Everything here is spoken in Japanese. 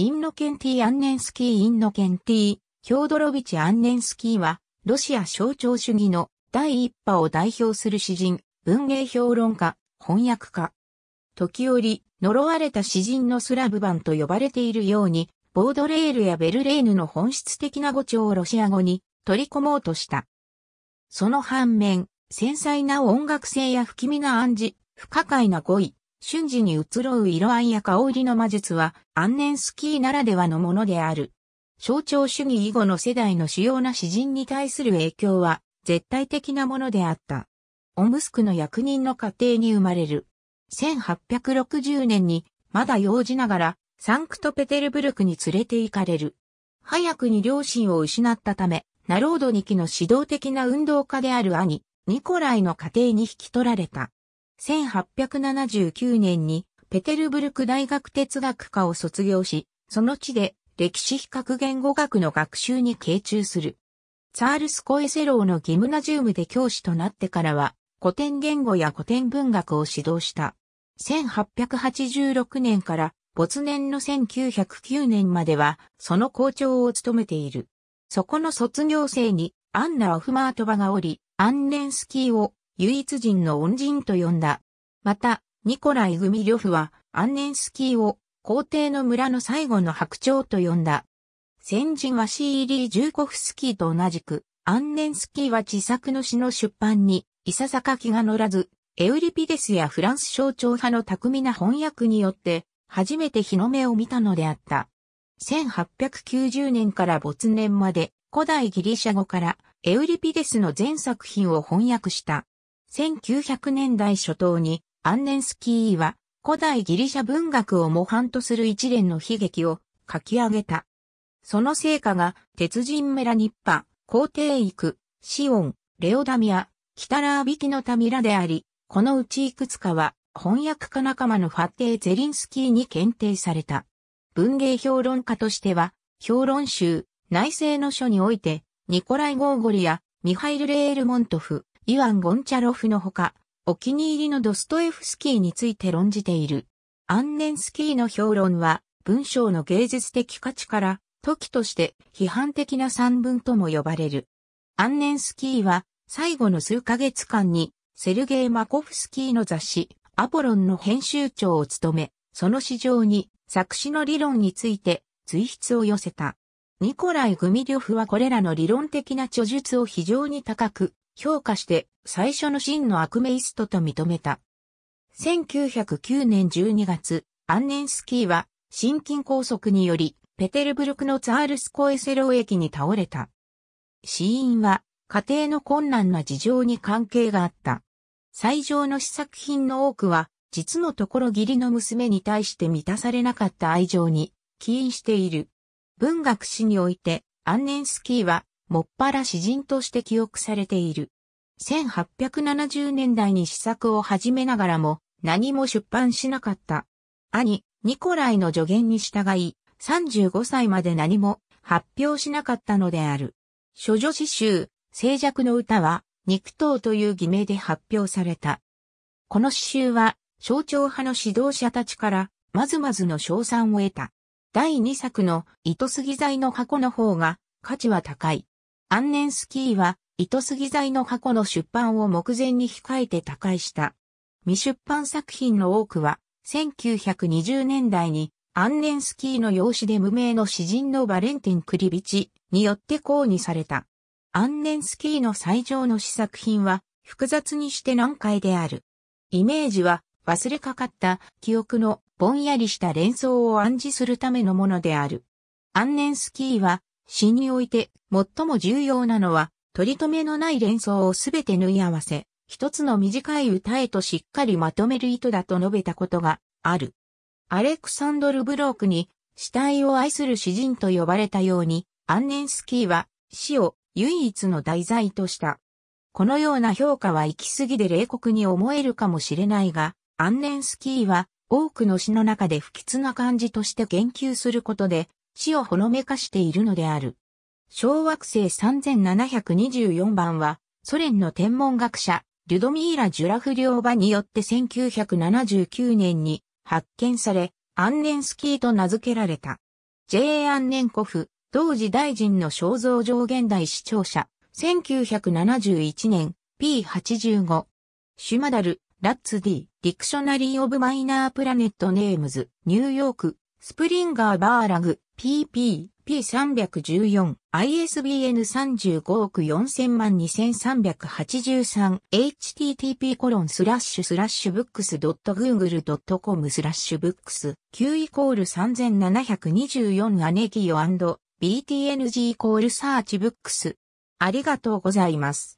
インノケンティ・アンネンスキー・インノケンティ、ヒョードロビチ・アンネンスキーは、ロシア象徴主義の第一波を代表する詩人、文芸評論家、翻訳家。時折、呪われた詩人のスラブ版と呼ばれているように、ボードレールやベルレーヌの本質的な語調をロシア語に取り込もうとした。その反面、繊細な音楽性や不気味な暗示、不可解な語彙、瞬時に移ろう色合いや香りの魔術は、安年スキーならではのものである。象徴主義以後の世代の主要な詩人に対する影響は、絶対的なものであった。オムスクの役人の家庭に生まれる。1860年に、まだ幼児ながら、サンクトペテルブルクに連れて行かれる。早くに両親を失ったため、ナロードニキの指導的な運動家である兄、ニコライの家庭に引き取られた。1879年にペテルブルク大学哲学科を卒業し、その地で歴史比較言語学の学習に傾注する。チャールス・コエセローのギムナジウムで教師となってからは、古典言語や古典文学を指導した。1886年から没年の1909年までは、その校長を務めている。そこの卒業生に、アンナ・オフマートバがおり、アンレンスキーを唯一人の恩人と呼んだ。また、ニコライ・グミリョフは、アンネンスキーを、皇帝の村の最後の白鳥と呼んだ。先人はシーリー・ジューコフスキーと同じく、アンネンスキーは自作の詩の出版に、いささか気が乗らず、エウリピデスやフランス象徴派の巧みな翻訳によって、初めて日の目を見たのであった。1890年から没年まで、古代ギリシャ語からエウリピデスの全作品を翻訳した。1900年代初頭にアンネンスキーは古代ギリシャ文学を模範とする一連の悲劇を書き上げた。その成果が鉄人メラニッパ、皇帝育、シオン、レオダミア、キタラービキのタミラであり、このうちいくつかは翻訳家仲間のファッテー・ゼリンスキーに検定された。文芸評論家としては、評論集、内政の書において、ニコライ・ゴーゴリや、ミハイル・レールモントフ、イワン・ゴンチャロフのほか、お気に入りのドストエフスキーについて論じている。アンネンスキーの評論は、文章の芸術的価値から、時として批判的な散文とも呼ばれる。アンネンスキーは、最後の数ヶ月間に、セルゲイ・マコフスキーの雑誌、アポロンの編集長を務め、その市場に作詞の理論について随筆を寄せた。ニコライ・グミリョフはこれらの理論的な著述を非常に高く評価して最初の真の悪名イストと認めた。1909年12月、アンネンスキーは心筋梗塞によりペテルブルクのツァールスコエセロー駅に倒れた。死因は家庭の困難な事情に関係があった。最上の試作品の多くは実のところ義理の娘に対して満たされなかった愛情に起因している。文学史においてアンネンスキーはもっぱら詩人として記憶されている。1870年代に試作を始めながらも何も出版しなかった。兄、ニコライの助言に従い、35歳まで何も発表しなかったのである。諸女詩集、静寂の歌は、肉刀という偽名で発表された。この詩集は、象徴派の指導者たちから、まずまずの賞賛を得た。第2作の糸杉材の箱の方が、価値は高い。安年スキーは、糸杉材の過去の出版を目前に控えて他界した。未出版作品の多くは、1920年代に、安年スキーの用紙で無名の詩人のバレンティン・クリビチによって公にされた。安年スキーの最上の詩作品は、複雑にして難解である。イメージは、忘れかかった記憶のぼんやりした連想を暗示するためのものである。安年スキーは詩において最も重要なのは、取り留めのない連想をすべて縫い合わせ、一つの短い歌へとしっかりまとめる意図だと述べたことがある。アレクサンドル・ブロークに死体を愛する詩人と呼ばれたように、アンネンスキーは死を唯一の題材とした。このような評価は行き過ぎで冷酷に思えるかもしれないが、アンネンスキーは多くの詩の中で不吉な感じとして言及することで、死をほのめかしているのである。小惑星3724番は、ソ連の天文学者、リュドミーラ・ジュラフリョーバによって1979年に発見され、アンネンスキーと名付けられた。J. アンネンコフ、同時大臣の肖像上現代視聴者、1971年、P85。シュマダル、ラッツディ、ディクショナリー・オブ・マイナー・プラネット・ネームズ、ニューヨーク、スプリンガー・バーラグ、PP、P314、ISBN 35億4000万2383、http コロンスラッシュスラッシュブックスドット .google.com スラッシュブックス q イコール3724アネギオ &BTNG イコールサーチブックス。ありがとうございます。